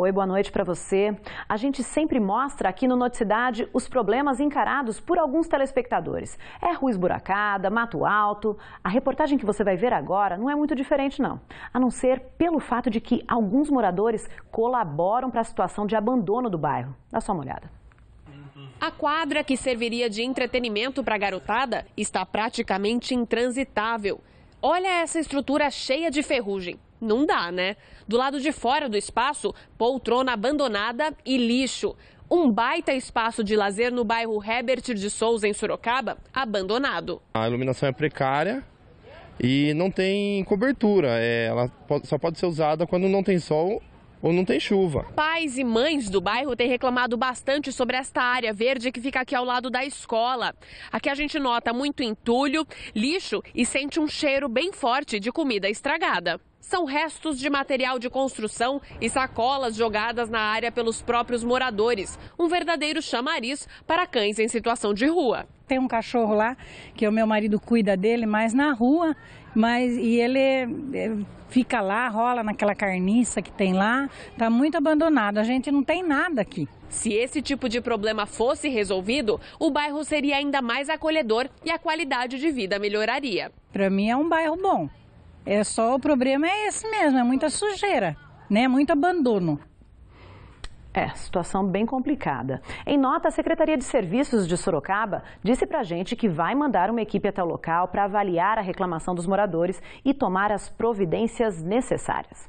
Oi, boa noite para você. A gente sempre mostra aqui no Noticidade os problemas encarados por alguns telespectadores. É rua esburacada, mato alto. A reportagem que você vai ver agora não é muito diferente, não. A não ser pelo fato de que alguns moradores colaboram para a situação de abandono do bairro. Dá só uma olhada. A quadra que serviria de entretenimento para a garotada está praticamente intransitável. Olha essa estrutura cheia de ferrugem. Não dá, né? Do lado de fora do espaço, poltrona abandonada e lixo. Um baita espaço de lazer no bairro Herbert de Souza, em Sorocaba, abandonado. A iluminação é precária e não tem cobertura. É, ela só pode ser usada quando não tem sol ou não tem chuva. Pais e mães do bairro têm reclamado bastante sobre esta área verde que fica aqui ao lado da escola. Aqui a gente nota muito entulho, lixo e sente um cheiro bem forte de comida estragada são restos de material de construção e sacolas jogadas na área pelos próprios moradores. Um verdadeiro chamariz para cães em situação de rua. Tem um cachorro lá que é o meu marido cuida dele, mas na rua, mas e ele é, fica lá, rola naquela carniça que tem lá, tá muito abandonado. A gente não tem nada aqui. Se esse tipo de problema fosse resolvido, o bairro seria ainda mais acolhedor e a qualidade de vida melhoraria. Para mim é um bairro bom. É só o problema é esse mesmo, é muita sujeira, né? Muito abandono. É, situação bem complicada. Em nota, a Secretaria de Serviços de Sorocaba disse pra gente que vai mandar uma equipe até o local para avaliar a reclamação dos moradores e tomar as providências necessárias.